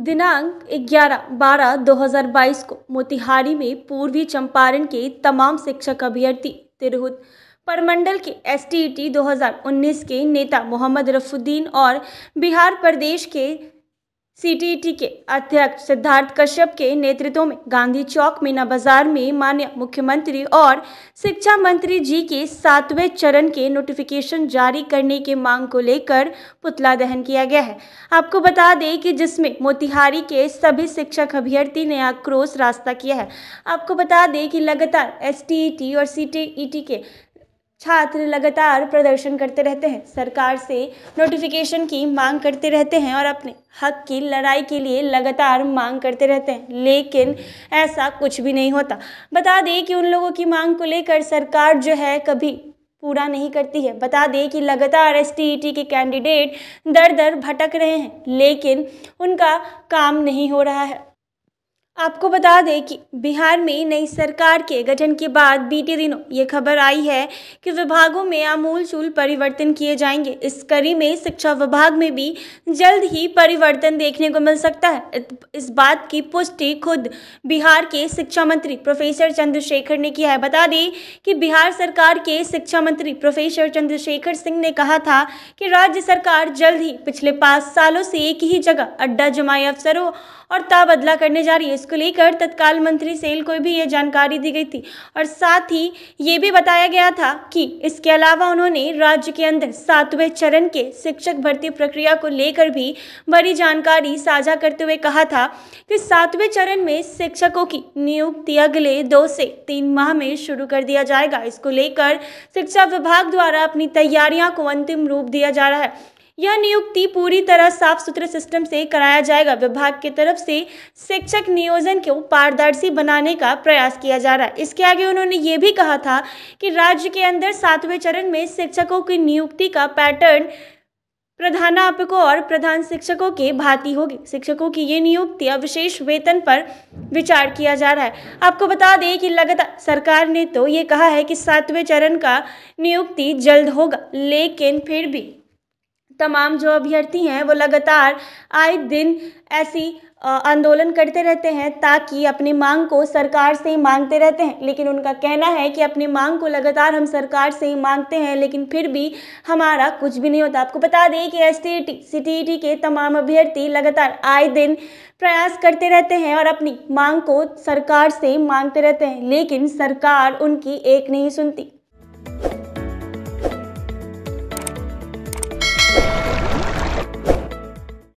दिनांक 11 बारह 2022 को मोतिहारी में पूर्वी चंपारण के तमाम शिक्षक अभ्यर्थी तिरहुत परमंडल के एस e 2019 के नेता मोहम्मद रफुद्दीन और बिहार प्रदेश के सीटीईटी e के अध्यक्ष सिद्धार्थ कश्यप के नेतृत्व में गांधी चौक मीना बाजार में मान्य मुख्यमंत्री और शिक्षा मंत्री जी के सातवें चरण के नोटिफिकेशन जारी करने की मांग को लेकर पुतला दहन किया गया है आपको बता दें कि जिसमें मोतिहारी के सभी शिक्षक अभ्यर्थी ने आक्रोश रास्ता किया है आपको बता दें कि लगातार एस e और सी e के छात्र लगातार प्रदर्शन करते रहते हैं सरकार से नोटिफिकेशन की मांग करते रहते हैं और अपने हक की लड़ाई के लिए लगातार मांग करते रहते हैं लेकिन ऐसा कुछ भी नहीं होता बता दें कि उन लोगों की मांग को लेकर सरकार जो है कभी पूरा नहीं करती है बता दें कि लगातार एस e के कैंडिडेट दर दर भटक रहे हैं लेकिन उनका काम नहीं हो रहा है आपको बता दें कि बिहार में नई सरकार के गठन के बाद बीते दिनों ये खबर आई है कि विभागों में आमूल चूल परिवर्तन किए जाएंगे इस कड़ी में शिक्षा विभाग में भी जल्द ही परिवर्तन देखने को मिल सकता है इस बात की पुष्टि खुद बिहार के शिक्षा मंत्री प्रोफेसर चंद्रशेखर ने किया है बता दें कि बिहार सरकार के शिक्षा मंत्री प्रोफेसर चंद्रशेखर सिंह ने कहा था कि राज्य सरकार जल्द ही पिछले पाँच सालों से एक ही जगह अड्डा जमाए अफसरों और ताबदला करने जा रही है इसको लेकर तत्काल मंत्री सेल को भी ये जानकारी दी गई थी और साथ ही ये भी बताया गया था कि इसके अलावा उन्होंने राज्य के अंदर सातवें चरण के शिक्षक भर्ती प्रक्रिया को लेकर भी बड़ी जानकारी साझा करते हुए कहा था कि सातवें चरण में शिक्षकों की नियुक्ति अगले दो से तीन माह में शुरू कर दिया जाएगा इसको लेकर शिक्षा विभाग द्वारा अपनी तैयारियां को अंतिम रूप दिया जा रहा है यह नियुक्ति पूरी तरह साफ सुथरे सिस्टम से कराया जाएगा विभाग की तरफ से शिक्षक नियोजन को पारदर्शी बनाने का प्रयास किया जा रहा है इसके आगे उन्होंने ये भी कहा था कि राज्य के अंदर सातवें चरण में शिक्षकों की नियुक्ति का पैटर्न प्रधानापकों और प्रधान शिक्षकों के भांति होगी शिक्षकों की ये नियुक्ति अब विशेष वेतन पर विचार किया जा रहा है आपको बता दें कि लगातार सरकार ने तो ये कहा है कि सातवें चरण का नियुक्ति जल्द होगा लेकिन फिर भी तमाम जो अभ्यर्थी हैं वो लगातार आए दिन ऐसी आंदोलन करते रहते हैं ताकि अपनी मांग को सरकार से ही मांगते रहते हैं लेकिन उनका कहना है कि अपनी मांग को लगातार हम सरकार से ही मांगते हैं लेकिन फिर भी हमारा कुछ भी नहीं होता आपको बता दें कि एस टी के तमाम अभ्यर्थी लगातार आए दिन प्रयास करते रहते हैं और अपनी मांग को सरकार से मांगते रहते हैं लेकिन सरकार उनकी एक नहीं सुनती